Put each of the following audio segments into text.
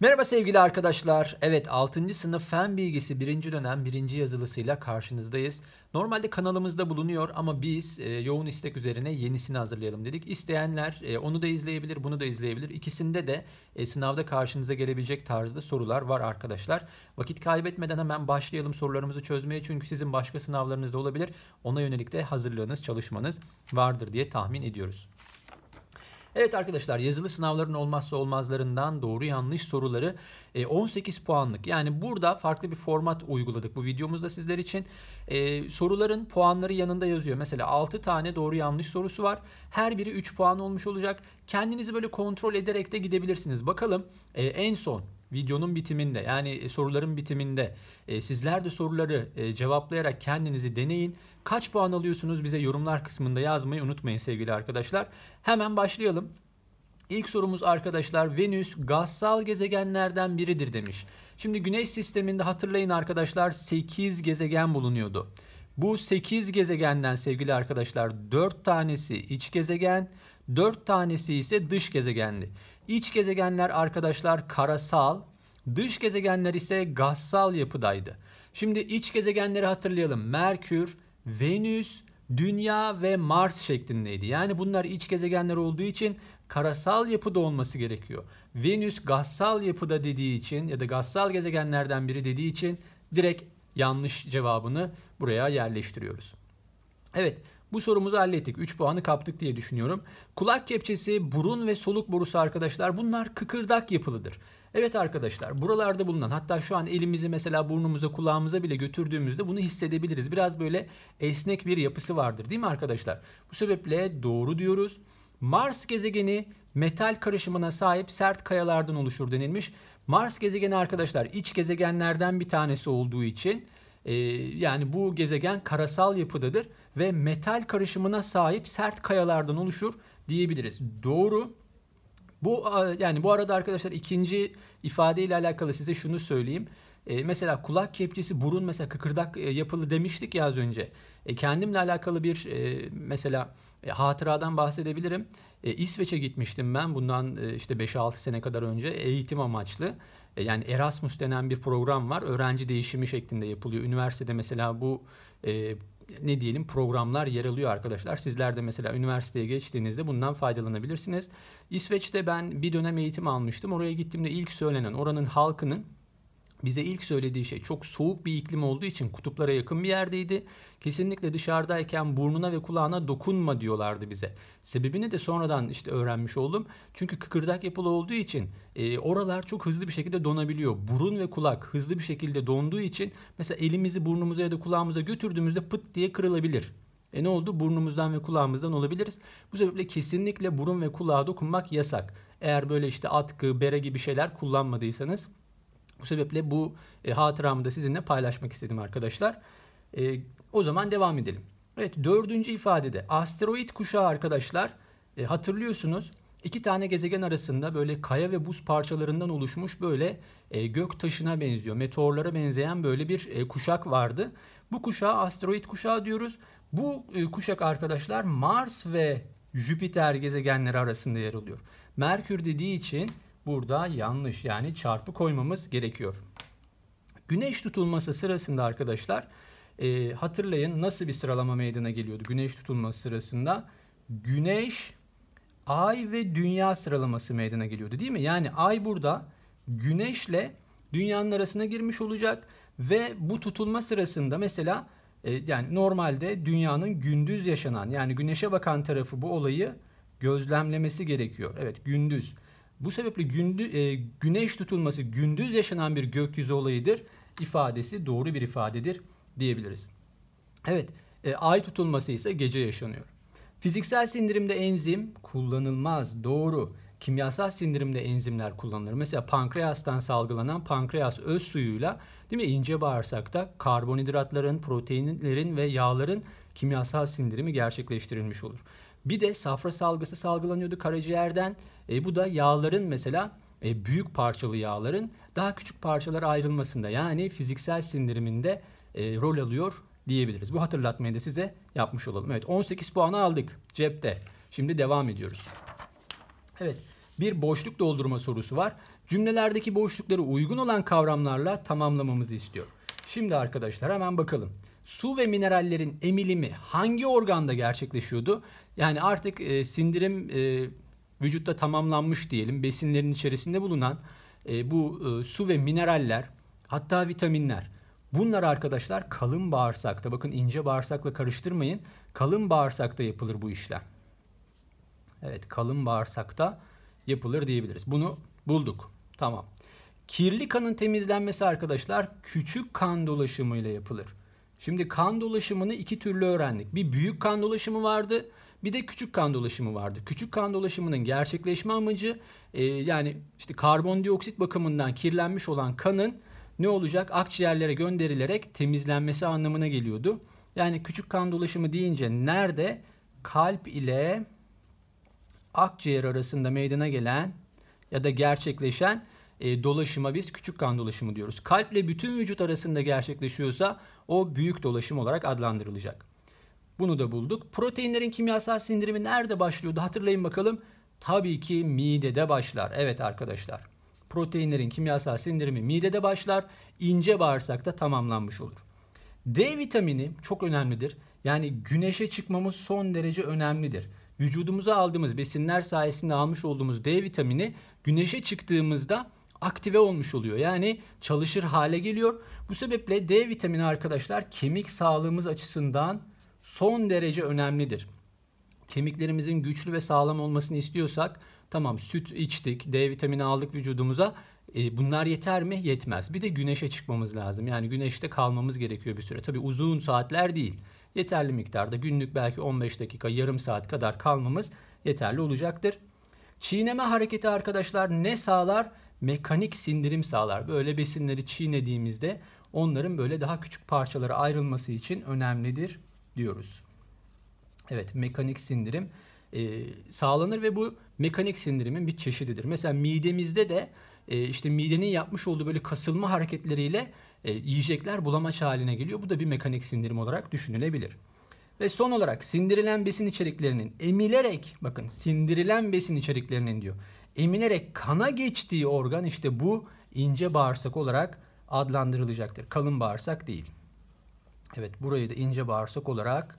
Merhaba sevgili arkadaşlar. Evet 6. sınıf fen bilgisi 1. dönem 1. yazılısıyla karşınızdayız. Normalde kanalımızda bulunuyor ama biz e, yoğun istek üzerine yenisini hazırlayalım dedik. İsteyenler e, onu da izleyebilir, bunu da izleyebilir. İkisinde de e, sınavda karşınıza gelebilecek tarzda sorular var arkadaşlar. Vakit kaybetmeden hemen başlayalım sorularımızı çözmeye. Çünkü sizin başka sınavlarınız da olabilir. Ona yönelik de hazırlığınız, çalışmanız vardır diye tahmin ediyoruz. Evet arkadaşlar yazılı sınavların olmazsa olmazlarından doğru yanlış soruları 18 e, puanlık. Yani burada farklı bir format uyguladık bu videomuzda sizler için. E, soruların puanları yanında yazıyor. Mesela 6 tane doğru yanlış sorusu var. Her biri 3 puan olmuş olacak. Kendinizi böyle kontrol ederek de gidebilirsiniz. Bakalım e, en son videonun bitiminde yani e, soruların bitiminde e, sizler de soruları e, cevaplayarak kendinizi deneyin. Kaç puan alıyorsunuz bize yorumlar kısmında yazmayı unutmayın sevgili arkadaşlar. Hemen başlayalım. İlk sorumuz arkadaşlar Venüs gazsal gezegenlerden biridir demiş. Şimdi Güneş sisteminde hatırlayın arkadaşlar 8 gezegen bulunuyordu. Bu 8 gezegenden sevgili arkadaşlar 4 tanesi iç gezegen, 4 tanesi ise dış gezegendi. İç gezegenler arkadaşlar karasal, dış gezegenler ise gazsal yapıdaydı. Şimdi iç gezegenleri hatırlayalım. Merkür, Venüs, Dünya ve Mars şeklindeydi. Yani bunlar iç gezegenler olduğu için karasal yapıda olması gerekiyor. Venüs gazsal yapıda dediği için ya da gazsal gezegenlerden biri dediği için direkt yanlış cevabını buraya yerleştiriyoruz. Evet, bu sorumuzu hallettik. 3 puanı kaptık diye düşünüyorum. Kulak kepçesi, burun ve soluk borusu arkadaşlar bunlar kıkırdak yapılıdır. Evet arkadaşlar buralarda bulunan hatta şu an elimizi mesela burnumuza kulağımıza bile götürdüğümüzde bunu hissedebiliriz. Biraz böyle esnek bir yapısı vardır değil mi arkadaşlar? Bu sebeple doğru diyoruz. Mars gezegeni metal karışımına sahip sert kayalardan oluşur denilmiş. Mars gezegeni arkadaşlar iç gezegenlerden bir tanesi olduğu için ee, yani bu gezegen karasal yapıdadır ve metal karışımına sahip sert kayalardan oluşur diyebiliriz. Doğru. Bu yani bu arada arkadaşlar ikinci ifade ile alakalı size şunu söyleyeyim. E, mesela kulak kepçesi, burun mesela kıkırdak e, yapılı demiştik ya az önce. E, kendimle alakalı bir e, mesela e, hatıradan bahsedebilirim. E, İsveç'e gitmiştim ben bundan e, işte 5-6 sene kadar önce eğitim amaçlı. E, yani Erasmus denen bir program var. Öğrenci değişimi şeklinde yapılıyor. Üniversitede mesela bu e, ne diyelim programlar yer alıyor arkadaşlar. Sizler de mesela üniversiteye geçtiğinizde bundan faydalanabilirsiniz. İsveç'te ben bir dönem eğitim almıştım. Oraya gittiğimde ilk söylenen oranın halkının bize ilk söylediği şey çok soğuk bir iklim olduğu için kutuplara yakın bir yerdeydi. Kesinlikle dışarıdayken burnuna ve kulağına dokunma diyorlardı bize. Sebebini de sonradan işte öğrenmiş oldum. Çünkü kıkırdak yapılı olduğu için e, oralar çok hızlı bir şekilde donabiliyor. Burun ve kulak hızlı bir şekilde donduğu için mesela elimizi burnumuza ya da kulağımıza götürdüğümüzde pıt diye kırılabilir. E ne oldu? Burnumuzdan ve kulağımızdan olabiliriz. Bu sebeple kesinlikle burun ve kulağa dokunmak yasak. Eğer böyle işte atkı, bere gibi şeyler kullanmadıysanız bu sebeple bu e, hatıramı da sizinle paylaşmak istedim arkadaşlar. E, o zaman devam edelim. Evet dördüncü ifadede asteroid kuşağı arkadaşlar e, hatırlıyorsunuz iki tane gezegen arasında böyle kaya ve buz parçalarından oluşmuş böyle e, gök taşına benziyor meteorlara benzeyen böyle bir e, kuşak vardı. Bu kuşağa asteroid kuşağı diyoruz. Bu e, kuşak arkadaşlar Mars ve Jüpiter gezegenleri arasında yer alıyor. Merkür dediği için burada yanlış yani çarpı koymamız gerekiyor. Güneş tutulması sırasında arkadaşlar e, hatırlayın nasıl bir sıralama meydana geliyordu güneş tutulması sırasında. Güneş, ay ve dünya sıralaması meydana geliyordu değil mi? Yani ay burada güneşle dünyanın arasına girmiş olacak ve bu tutulma sırasında mesela e, yani normalde dünyanın gündüz yaşanan yani güneşe bakan tarafı bu olayı gözlemlemesi gerekiyor. Evet gündüz. Bu sebeple gündü, e, güneş tutulması gündüz yaşanan bir gökyüzü olayıdır ifadesi doğru bir ifadedir diyebiliriz. Evet, e, ay tutulması ise gece yaşanıyor. Fiziksel sindirimde enzim kullanılmaz. Doğru. Kimyasal sindirimde enzimler kullanılır. Mesela pankreastan salgılanan pankreas öz suyuyla değil mi ince bağırsakta karbonhidratların, proteinlerin ve yağların kimyasal sindirimi gerçekleştirilmiş olur. Bir de safra salgısı salgılanıyordu karaciğerden. E, bu da yağların mesela e, büyük parçalı yağların daha küçük parçalara ayrılmasında yani fiziksel sindiriminde e, rol alıyor diyebiliriz. Bu hatırlatmayı da size yapmış olalım. Evet 18 puanı aldık cepte. Şimdi devam ediyoruz. Evet bir boşluk doldurma sorusu var. Cümlelerdeki boşlukları uygun olan kavramlarla tamamlamamızı istiyor. Şimdi arkadaşlar hemen bakalım. Su ve minerallerin emilimi hangi organda gerçekleşiyordu? Yani artık e, sindirim e, vücutta tamamlanmış diyelim besinlerin içerisinde bulunan e, bu e, su ve mineraller hatta vitaminler. Bunlar arkadaşlar kalın bağırsakta bakın ince bağırsakla karıştırmayın. Kalın bağırsakta yapılır bu işlem. Evet kalın bağırsakta yapılır diyebiliriz. Bunu bulduk. Tamam. Kirli kanın temizlenmesi arkadaşlar küçük kan dolaşımıyla yapılır. Şimdi kan dolaşımını iki türlü öğrendik. Bir büyük kan dolaşımı vardı. Bir de küçük kan dolaşımı vardı. Küçük kan dolaşımının gerçekleşme amacı e, yani işte karbondioksit bakımından kirlenmiş olan kanın ne olacak? Akciğerlere gönderilerek temizlenmesi anlamına geliyordu. Yani küçük kan dolaşımı deyince nerede kalp ile akciğer arasında meydana gelen ya da gerçekleşen e, dolaşıma biz küçük kan dolaşımı diyoruz. Kalple bütün vücut arasında gerçekleşiyorsa o büyük dolaşım olarak adlandırılacak. Bunu da bulduk. Proteinlerin kimyasal sindirimi nerede başlıyordu hatırlayın bakalım. Tabii ki midede başlar. Evet arkadaşlar. Proteinlerin kimyasal sindirimi midede başlar. İnce bağırsakta tamamlanmış olur. D vitamini çok önemlidir. Yani güneşe çıkmamız son derece önemlidir. Vücudumuza aldığımız besinler sayesinde almış olduğumuz D vitamini güneşe çıktığımızda aktive olmuş oluyor. Yani çalışır hale geliyor. Bu sebeple D vitamini arkadaşlar kemik sağlığımız açısından son derece önemlidir. Kemiklerimizin güçlü ve sağlam olmasını istiyorsak tamam süt içtik, D vitamini aldık vücudumuza. E, bunlar yeter mi? Yetmez. Bir de güneşe çıkmamız lazım. Yani güneşte kalmamız gerekiyor bir süre. Tabii uzun saatler değil. Yeterli miktarda günlük belki 15 dakika, yarım saat kadar kalmamız yeterli olacaktır. Çiğneme hareketi arkadaşlar ne sağlar? Mekanik sindirim sağlar. Böyle besinleri çiğnediğimizde onların böyle daha küçük parçalara ayrılması için önemlidir diyoruz. Evet mekanik sindirim e, sağlanır ve bu mekanik sindirimin bir çeşididir. Mesela midemizde de e, işte midenin yapmış olduğu böyle kasılma hareketleriyle e, yiyecekler bulamaç haline geliyor. Bu da bir mekanik sindirim olarak düşünülebilir. Ve son olarak sindirilen besin içeriklerinin emilerek bakın sindirilen besin içeriklerinin diyor emilerek kana geçtiği organ işte bu ince bağırsak olarak adlandırılacaktır. Kalın bağırsak değil. Evet burayı da ince bağırsak olarak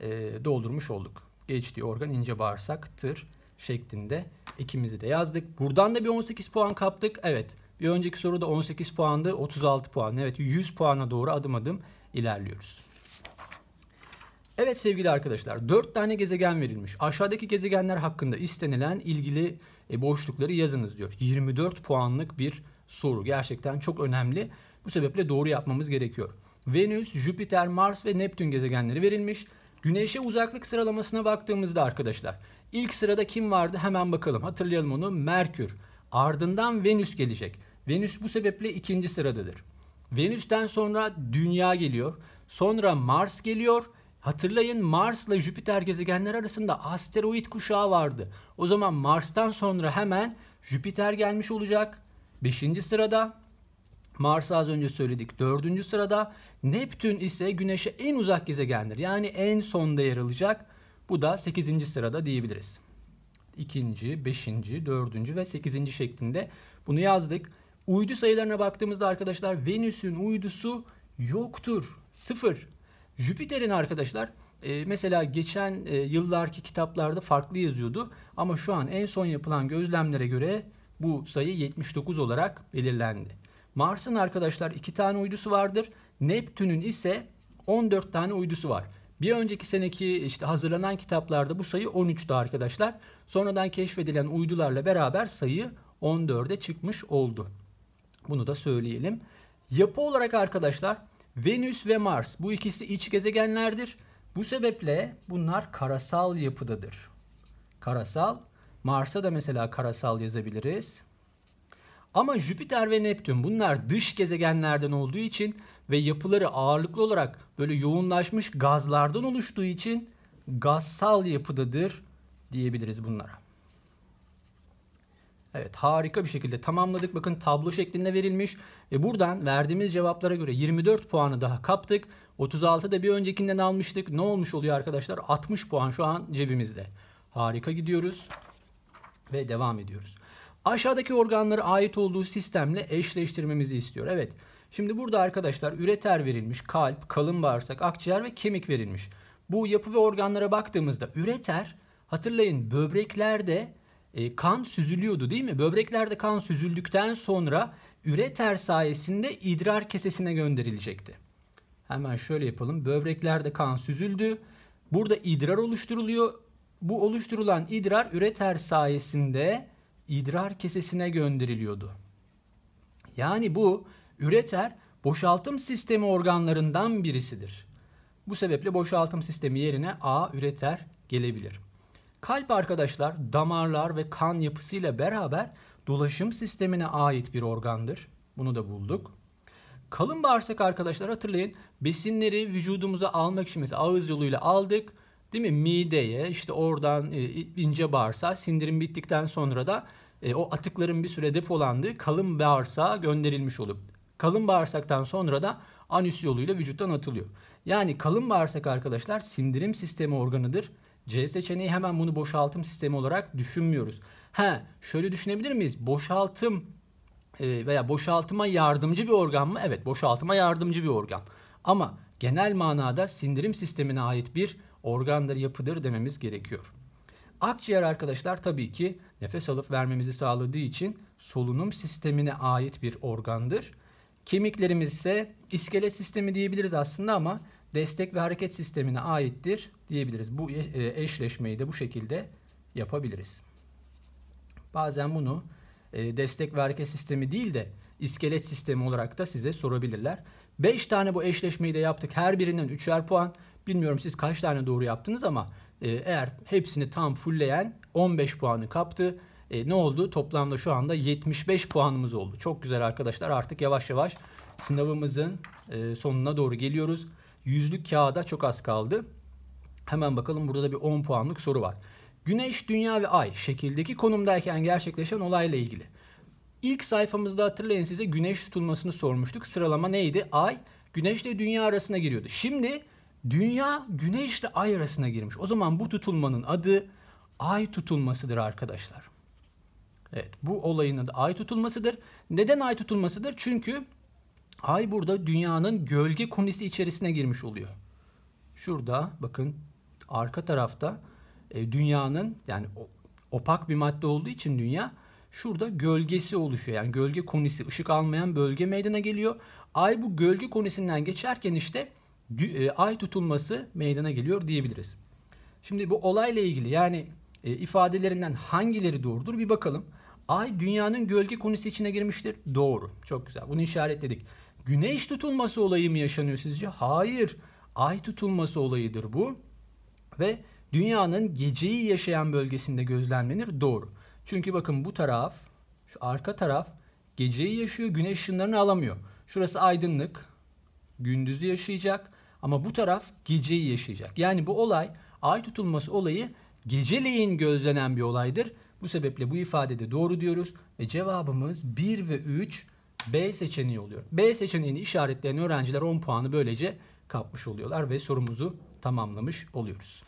e, doldurmuş olduk. Geçtiği organ ince bağırsaktır şeklinde ikimizi de yazdık. Buradan da bir 18 puan kaptık. Evet bir önceki soruda 18 puandı 36 puan. Evet 100 puana doğru adım adım ilerliyoruz. Evet sevgili arkadaşlar 4 tane gezegen verilmiş. Aşağıdaki gezegenler hakkında istenilen ilgili e, boşlukları yazınız diyor. 24 puanlık bir soru gerçekten çok önemli. Bu sebeple doğru yapmamız gerekiyor. Venüs, Jüpiter, Mars ve Neptün gezegenleri verilmiş. Güneş'e uzaklık sıralamasına baktığımızda arkadaşlar ilk sırada kim vardı hemen bakalım hatırlayalım onu Merkür. Ardından Venüs gelecek. Venüs bu sebeple ikinci sıradadır. Venüs'ten sonra Dünya geliyor. Sonra Mars geliyor. Hatırlayın Mars'la Jüpiter gezegenler arasında asteroid kuşağı vardı. O zaman Mars'tan sonra hemen Jüpiter gelmiş olacak. 5. sırada Mars'ı az önce söyledik dördüncü sırada. Neptün ise Güneş'e en uzak gezegendir. Yani en sonda yer alacak. Bu da 8. sırada diyebiliriz. 2. 5. 4. ve 8. şeklinde bunu yazdık. Uydu sayılarına baktığımızda arkadaşlar Venüs'ün uydusu yoktur. Sıfır. Jüpiter'in arkadaşlar e, mesela geçen e, yıllarki kitaplarda farklı yazıyordu. Ama şu an en son yapılan gözlemlere göre bu sayı 79 olarak belirlendi. Mars'ın arkadaşlar 2 tane uydusu vardır. Neptün'ün ise 14 tane uydusu var. Bir önceki seneki işte hazırlanan kitaplarda bu sayı 13'tü arkadaşlar. Sonradan keşfedilen uydularla beraber sayı 14'e çıkmış oldu. Bunu da söyleyelim. Yapı olarak arkadaşlar Venüs ve Mars bu ikisi iç gezegenlerdir. Bu sebeple bunlar karasal yapıdadır. Karasal. Mars'a da mesela karasal yazabiliriz. Ama Jüpiter ve Neptün bunlar dış gezegenlerden olduğu için ve yapıları ağırlıklı olarak böyle yoğunlaşmış gazlardan oluştuğu için gazsal yapıdadır diyebiliriz bunlara. Evet harika bir şekilde tamamladık. Bakın tablo şeklinde verilmiş ve buradan verdiğimiz cevaplara göre 24 puanı daha kaptık. 36 da bir öncekinden almıştık. Ne olmuş oluyor arkadaşlar? 60 puan şu an cebimizde. Harika gidiyoruz ve devam ediyoruz. Aşağıdaki organlara ait olduğu sistemle eşleştirmemizi istiyor. Evet. Şimdi burada arkadaşlar üreter verilmiş, kalp, kalın bağırsak, akciğer ve kemik verilmiş. Bu yapı ve organlara baktığımızda üreter hatırlayın böbreklerde e, kan süzülüyordu değil mi? Böbreklerde kan süzüldükten sonra üreter sayesinde idrar kesesine gönderilecekti. Hemen şöyle yapalım. Böbreklerde kan süzüldü. Burada idrar oluşturuluyor. Bu oluşturulan idrar üreter sayesinde idrar kesesine gönderiliyordu. Yani bu üreter boşaltım sistemi organlarından birisidir. Bu sebeple boşaltım sistemi yerine A üreter gelebilir. Kalp arkadaşlar damarlar ve kan yapısıyla beraber dolaşım sistemine ait bir organdır. Bunu da bulduk. Kalın bağırsak arkadaşlar hatırlayın besinleri vücudumuza almak için mesela ağız yoluyla aldık. Değil mi? Mideye işte oradan e, ince bağırsa sindirim bittikten sonra da e, o atıkların bir süre depolandığı kalın bağırsağa gönderilmiş olup kalın bağırsaktan sonra da anüs yoluyla vücuttan atılıyor. Yani kalın bağırsak arkadaşlar sindirim sistemi organıdır. C seçeneği hemen bunu boşaltım sistemi olarak düşünmüyoruz. Ha, şöyle düşünebilir miyiz? Boşaltım e, veya boşaltıma yardımcı bir organ mı? Evet boşaltıma yardımcı bir organ. Ama genel manada sindirim sistemine ait bir organdır, yapıdır dememiz gerekiyor. Akciğer arkadaşlar tabii ki nefes alıp vermemizi sağladığı için solunum sistemine ait bir organdır. Kemiklerimiz ise iskelet sistemi diyebiliriz aslında ama destek ve hareket sistemine aittir diyebiliriz. Bu e, eşleşmeyi de bu şekilde yapabiliriz. Bazen bunu e, destek ve hareket sistemi değil de iskelet sistemi olarak da size sorabilirler. 5 tane bu eşleşmeyi de yaptık. Her birinden 3'er puan. Bilmiyorum siz kaç tane doğru yaptınız ama e, eğer hepsini tam fullleyen 15 puanı kaptı. E, ne oldu? Toplamda şu anda 75 puanımız oldu. Çok güzel arkadaşlar artık yavaş yavaş sınavımızın e, sonuna doğru geliyoruz. Yüzlük kağıda çok az kaldı. Hemen bakalım burada da bir 10 puanlık soru var. Güneş, Dünya ve Ay şekildeki konumdayken gerçekleşen olayla ilgili. İlk sayfamızda hatırlayın size güneş tutulmasını sormuştuk. Sıralama neydi? Ay, güneşle dünya arasına giriyordu. Şimdi Dünya Güneş ile ay arasına girmiş. O zaman bu tutulmanın adı ay tutulmasıdır arkadaşlar. Evet bu olayın adı ay tutulmasıdır. Neden ay tutulmasıdır? Çünkü ay burada dünyanın gölge konisi içerisine girmiş oluyor. Şurada bakın arka tarafta e, dünyanın yani opak bir madde olduğu için dünya şurada gölgesi oluşuyor. Yani gölge konisi ışık almayan bölge meydana geliyor. Ay bu gölge konisinden geçerken işte e, ay tutulması meydana geliyor diyebiliriz. Şimdi bu olayla ilgili yani e, ifadelerinden hangileri doğrudur bir bakalım. Ay dünyanın gölge konusu içine girmiştir. Doğru. Çok güzel. Bunu işaretledik. Güneş tutulması olayı mı yaşanıyor sizce? Hayır. Ay tutulması olayıdır bu. Ve dünyanın geceyi yaşayan bölgesinde gözlenmenir. Doğru. Çünkü bakın bu taraf, şu arka taraf geceyi yaşıyor, güneş ışınlarını alamıyor. Şurası aydınlık, gündüzü yaşayacak. Ama bu taraf geceyi yaşayacak. Yani bu olay ay tutulması olayı geceleyin gözlenen bir olaydır. Bu sebeple bu ifadede doğru diyoruz ve cevabımız 1 ve 3 B seçeneği oluyor. B seçeneğini işaretleyen öğrenciler 10 puanı böylece kapmış oluyorlar ve sorumuzu tamamlamış oluyoruz.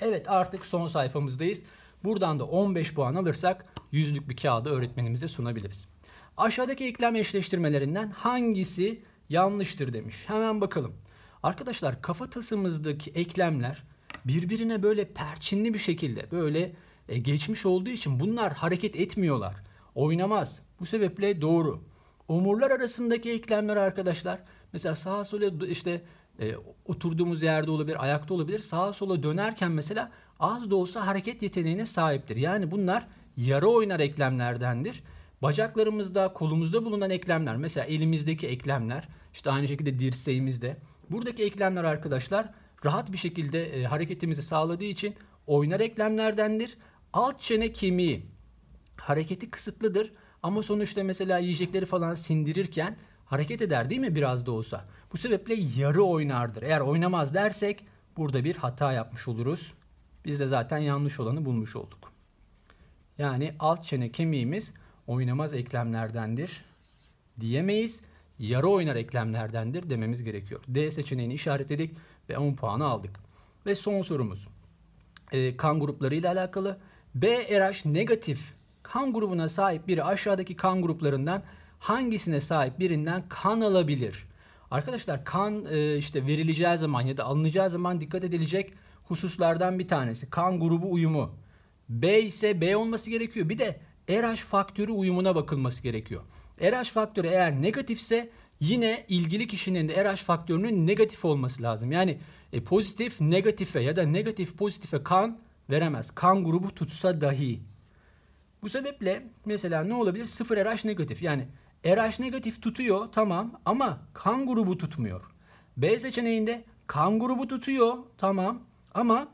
Evet artık son sayfamızdayız. Buradan da 15 puan alırsak yüzlük bir kağıdı öğretmenimize sunabiliriz. Aşağıdaki eklem eşleştirmelerinden hangisi yanlıştır demiş. Hemen bakalım. Arkadaşlar kafatasımızdaki eklemler birbirine böyle perçinli bir şekilde böyle e, geçmiş olduğu için bunlar hareket etmiyorlar. Oynamaz. Bu sebeple doğru. Omurlar arasındaki eklemler arkadaşlar mesela sağa sola işte e, oturduğumuz yerde olabilir, ayakta olabilir. Sağa sola dönerken mesela az da olsa hareket yeteneğine sahiptir. Yani bunlar yarı oynar eklemlerdendir. Bacaklarımızda, kolumuzda bulunan eklemler, mesela elimizdeki eklemler, işte aynı şekilde dirseğimizde Buradaki eklemler arkadaşlar rahat bir şekilde e, hareketimizi sağladığı için oynar eklemlerdendir. Alt çene kemiği hareketi kısıtlıdır ama sonuçta mesela yiyecekleri falan sindirirken hareket eder değil mi biraz da olsa? Bu sebeple yarı oynardır. Eğer oynamaz dersek burada bir hata yapmış oluruz. Biz de zaten yanlış olanı bulmuş olduk. Yani alt çene kemiğimiz oynamaz eklemlerdendir diyemeyiz. Yara oynar eklemlerdendir dememiz gerekiyor. D seçeneğini işaretledik ve 10 puanı aldık. Ve son sorumuz e, kan gruplarıyla alakalı. B BRH negatif kan grubuna sahip biri aşağıdaki kan gruplarından hangisine sahip birinden kan alabilir? Arkadaşlar kan e, işte verileceği zaman ya da alınacağı zaman dikkat edilecek hususlardan bir tanesi. Kan grubu uyumu. B ise B olması gerekiyor. Bir de RH faktörü uyumuna bakılması gerekiyor. RH faktörü eğer negatifse yine ilgili kişinin de RH faktörünün negatif olması lazım. Yani e, pozitif negatife ya da negatif pozitife kan veremez. Kan grubu tutsa dahi. Bu sebeple mesela ne olabilir? sıfır RH negatif. Yani RH negatif tutuyor tamam ama kan grubu tutmuyor. B seçeneğinde kan grubu tutuyor tamam ama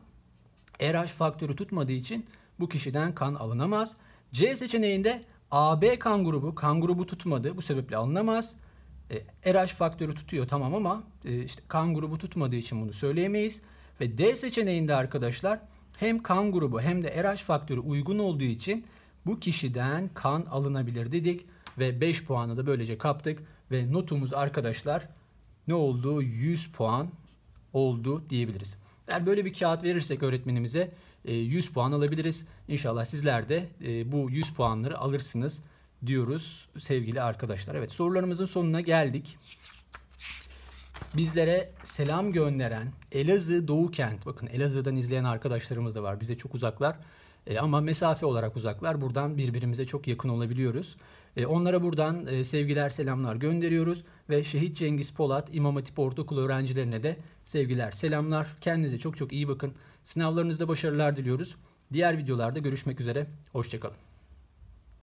RH faktörü tutmadığı için bu kişiden kan alınamaz. C seçeneğinde AB kan grubu kan grubu tutmadı. Bu sebeple alınamaz. E, RH faktörü tutuyor tamam ama e, işte kan grubu tutmadığı için bunu söyleyemeyiz. Ve D seçeneğinde arkadaşlar hem kan grubu hem de RH faktörü uygun olduğu için bu kişiden kan alınabilir dedik ve 5 puanı da böylece kaptık ve notumuz arkadaşlar ne oldu? 100 puan oldu diyebiliriz. Eğer böyle bir kağıt verirsek öğretmenimize 100 e, puan alabiliriz. İnşallah sizler de e, bu 100 puanları alırsınız diyoruz sevgili arkadaşlar. Evet sorularımızın sonuna geldik. Bizlere selam gönderen Elazığ Doğu Kent. Bakın Elazığ'dan izleyen arkadaşlarımız da var. Bize çok uzaklar e, ama mesafe olarak uzaklar. Buradan birbirimize çok yakın olabiliyoruz. E, onlara buradan e, sevgiler selamlar gönderiyoruz ve Şehit Cengiz Polat İmam Hatip Ortaokulu öğrencilerine de sevgiler selamlar. Kendinize çok çok iyi bakın. Sınavlarınızda başarılar diliyoruz. Diğer videolarda görüşmek üzere. Hoşçakalın.